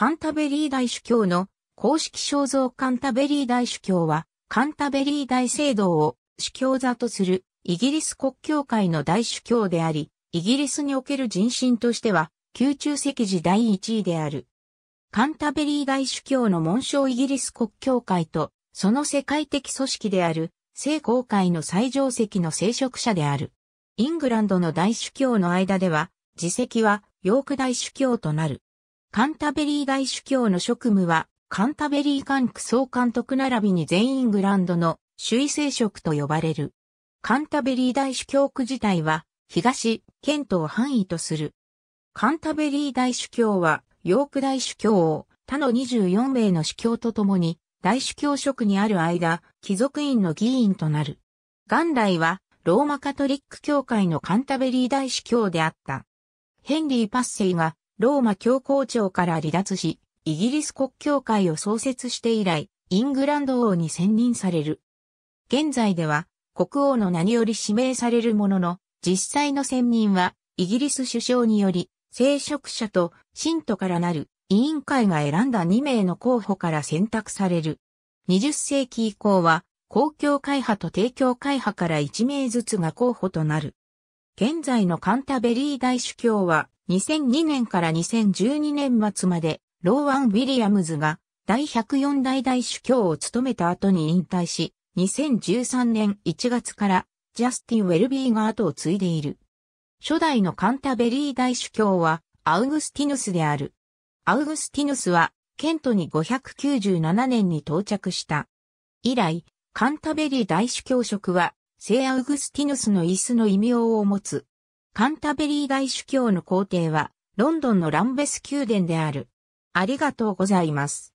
カンタベリー大主教の公式肖像カンタベリー大主教は、カンタベリー大聖堂を主教座とするイギリス国教会の大主教であり、イギリスにおける人心としては、宮中石寺第1位である。カンタベリー大主教の紋章イギリス国教会と、その世界的組織である、聖公会の最上席の聖職者である。イングランドの大主教の間では、自席はヨーク大主教となる。カンタベリー大主教の職務は、カンタベリー管区総監督並びに全員グランドの主位聖職と呼ばれる。カンタベリー大主教区自体は、東、ケントを範囲とする。カンタベリー大主教は、ヨーク大主教を他の24名の主教と共に、大主教職にある間、貴族院の議員となる。元来は、ローマカトリック教会のカンタベリー大主教であった。ヘンリー・パッセイがローマ教皇庁から離脱し、イギリス国教会を創設して以来、イングランド王に選任される。現在では、国王の名により指名されるものの、実際の選任は、イギリス首相により、聖職者と信徒からなる委員会が選んだ2名の候補から選択される。20世紀以降は、公共会派と提供会派から1名ずつが候補となる。現在のカンタベリー大主教は、2002年から2012年末まで、ローアン・ウィリアムズが第104代大主教を務めた後に引退し、2013年1月からジャスティン・ウェルビーが後を継いでいる。初代のカンタベリー大主教はアウグスティヌスである。アウグスティヌスはケントに597年に到着した。以来、カンタベリー大主教職は聖アウグスティヌスの椅子の異名を持つ。カンタベリー大主教の皇帝は、ロンドンのランベス宮殿である。ありがとうございます。